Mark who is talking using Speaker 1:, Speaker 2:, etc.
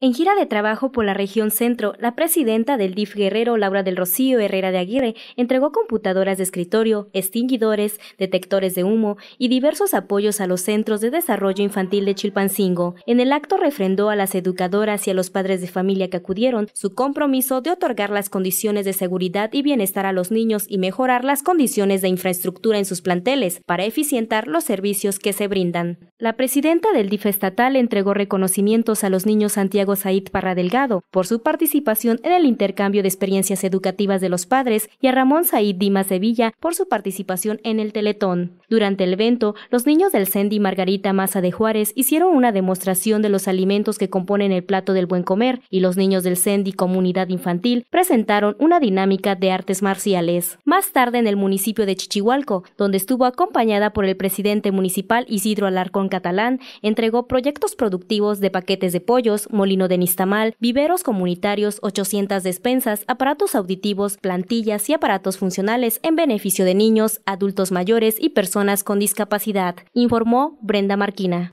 Speaker 1: En gira de trabajo por la región centro, la presidenta del DIF Guerrero, Laura del Rocío Herrera de Aguirre, entregó computadoras de escritorio, extinguidores, detectores de humo y diversos apoyos a los centros de desarrollo infantil de Chilpancingo. En el acto refrendó a las educadoras y a los padres de familia que acudieron su compromiso de otorgar las condiciones de seguridad y bienestar a los niños y mejorar las condiciones de infraestructura en sus planteles para eficientar los servicios que se brindan. La presidenta del DIF estatal entregó reconocimientos a los niños Santiago Said Parra Delgado por su participación en el intercambio de experiencias educativas de los padres y a Ramón Said Dimas Sevilla por su participación en el Teletón. Durante el evento, los niños del Cendi Margarita Maza de Juárez hicieron una demostración de los alimentos que componen el plato del buen comer y los niños del Cendi Comunidad Infantil presentaron una dinámica de artes marciales. Más tarde en el municipio de Chichihualco, donde estuvo acompañada por el presidente municipal Isidro Alarcón Catalán, entregó proyectos productivos de paquetes de pollos, molinos de Nistamal, viveros comunitarios, 800 despensas, aparatos auditivos, plantillas y aparatos funcionales en beneficio de niños, adultos mayores y personas con discapacidad, informó Brenda Marquina.